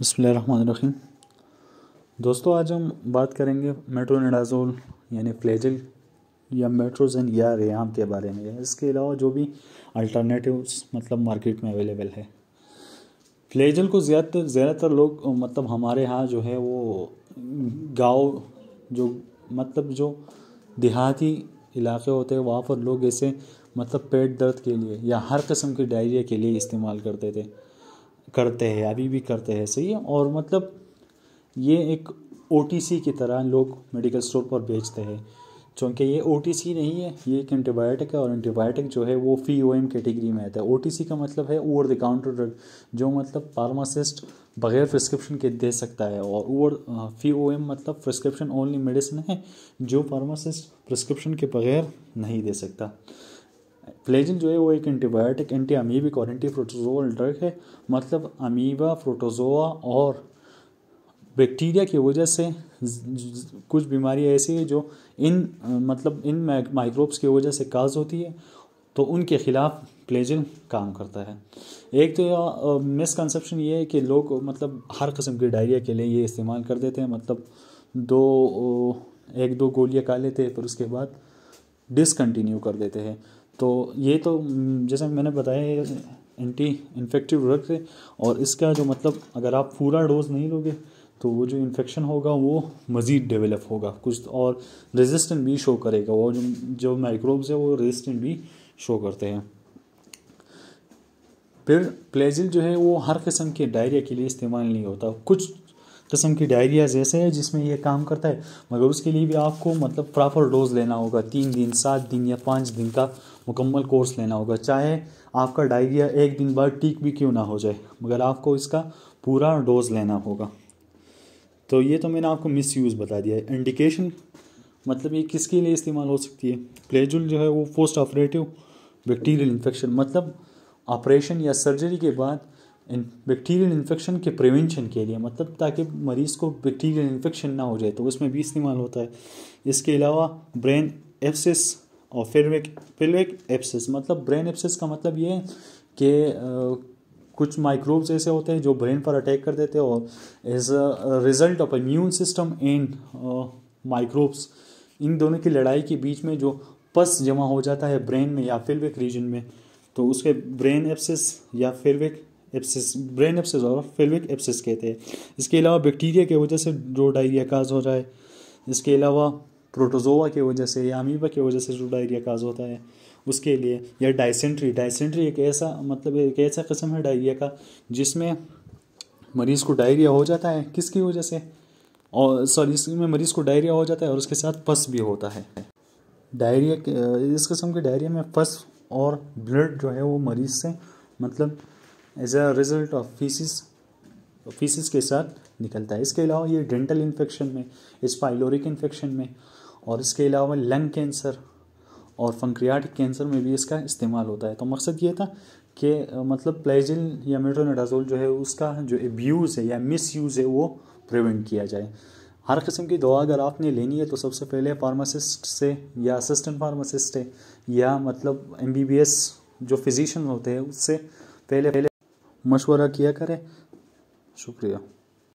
बसमीम दोस्तों आज हम बात करेंगे मेट्रोनिडाजोल यानी फ्लेजल या मेट्रोजन या रेयाम के बारे में इसके अलावा जो भी अल्टरनेटिव्स मतलब मार्केट में अवेलेबल है फ्लेजल को ज़्यादातर ज़्यादातर लोग मतलब हमारे यहाँ जो है वो गांव जो मतलब जो देहाती इलाके होते हैं वहाँ पर लोग ऐसे मतलब पेट दर्द के लिए या हर किस्म की डायरिया के लिए इस्तेमाल करते थे करते हैं अभी भी करते हैं सही है और मतलब ये एक ओ की तरह लोग मेडिकल स्टोर पर बेचते हैं चूँकि ये ओ नहीं है ये एक एंटीबायोटिक है और एंटीबायोटिक जो है वो फी ओ एम कैटेगरी में आता है ओ का मतलब है ओवर द काउंटर ड्रग जो मतलब फार्मासिस्ट बगैर प्रिस्क्रिप्शन के दे सकता है और ओवर फी ओ एम मतलब प्रिस्क्रिप्शन ओनली मेडिसिन है जो फार्मासिस्ट प्रिस्क्रिप्शन के बगैर नहीं दे सकता फ्लेजिल जो है वो एक एंटीबायोटिक एंटी अमीबिक और एंटी प्रोटोजोअल ड्रग है मतलब अमीबा प्रोटोजोआ और बैक्टीरिया की वजह से कुछ बीमारियाँ ऐसी हैं जो इन मतलब इन माइक्रोब्स की वजह से काज होती है तो उनके ख़िलाफ़ प्लेजिल काम करता है एक तो मिसकनसप्शन ये है कि लोग मतलब हर कस्म के डायरिया के लिए ये इस्तेमाल कर देते हैं मतलब दो एक दो गोलियाँ खा लेते हैं पर उसके बाद डिसकंटिन्यू कर देते हैं तो ये तो हम्म, जैसे मैंने बताया एंटी इन्फेक्टिव ड्रग्स है और इसका जो मतलब अगर आप पूरा डोज नहीं लोगे तो वो जो इन्फेक्शन होगा वो मज़ीद डेवलप होगा कुछ तो और रेजिस्टेंट भी शो करेगा वो जो जो माइक्रोब्स है वो रेजिस्टेंट भी शो करते हैं फिर प्लेजिल जो है वो हर किस्म के डायरिया के लिए इस्तेमाल नहीं होता कुछ किस्म की डायरिया जैसे है जिसमें ये काम करता है मगर उसके लिए भी आपको मतलब प्रॉपर डोज लेना होगा तीन दिन सात दिन या पाँच दिन का मुकम्मल कोर्स लेना होगा चाहे आपका डायरिया एक दिन बाद ठीक भी क्यों ना हो जाए मगर आपको इसका पूरा डोज लेना होगा तो ये तो मैंने आपको मिस यूज़ बता दिया है इंडिकेशन मतलब ये किसके लिए इस्तेमाल हो सकती है प्लेजुल जो है वो पोस्ट ऑपरेटिव बैक्टीरियल इन्फेक्शन मतलब ऑपरेशन या सर्जरी के बाद बैक्टीरियल इन्फेक्शन के प्रिवेंशन के लिए मतलब ताकि मरीज़ को बैक्टीरियल इन्फेक्शन ना हो जाए तो उसमें भी इस्तेमाल होता है इसके अलावा ब्रेन एप्सिस और फिरवेक फिरवेक एप्सिस मतलब ब्रेन एप्सिस का मतलब ये है कि कुछ माइक्रोब्स ऐसे होते हैं जो ब्रेन पर अटैक कर देते हैं और as a result of immune system and microbes इन दोनों की लड़ाई के बीच में जो पस जमा हो जाता है ब्रेन में या फिरवेक रीजन में तो उसके ब्रेन एप्सिस या फिरवेक एप्सिस ब्रेन एप्सिस और फिल्विक एप्सिस कहते हैं इसके अलावा बैक्टीरिया की वजह से जो डायरिया काज हो रहा है इसके अलावा प्रोटोजोवा की वजह से या अमीबा की वजह से जो डायरिया काज होता है उसके लिए या डायसेंट्री डायसेंट्री एक ऐसा मतलब एक ऐसा कस्म है डायरिया का जिसमें मरीज़ को डायरिया हो जाता है किसकी वजह से और सॉरी इसमें मरीज़ को डायरिया हो जाता है और उसके साथ पस भी होता है डायरिया इस किस्म के डायरिया में पस और ब्लड जो है वो मरीज़ से मतलब as a result of feces feces के साथ निकलता है इसके अलावा ये डेंटल इन्फेक्शन में स्पाइलोरिक इन्फेक्शन में और इसके अलावा लंग कैंसर और फंक्रियाटिक कैंसर में भी इसका इस्तेमाल होता है तो मकसद ये था कि मतलब प्लेजिल या मेट्रोनेडाजोल जो है उसका जो एब्यूज़ है या मिस यूज़ है वो प्रिवेंट किया जाए हर किस्म की दवा अगर आपने लेनी है तो सबसे पहले फार्मासिस्ट से या असिस्टेंट फार्मासिस्ट है या मतलब एम जो फिजिशन होते हैं उससे पहले पहले मशवरा किया करें शुक्रिया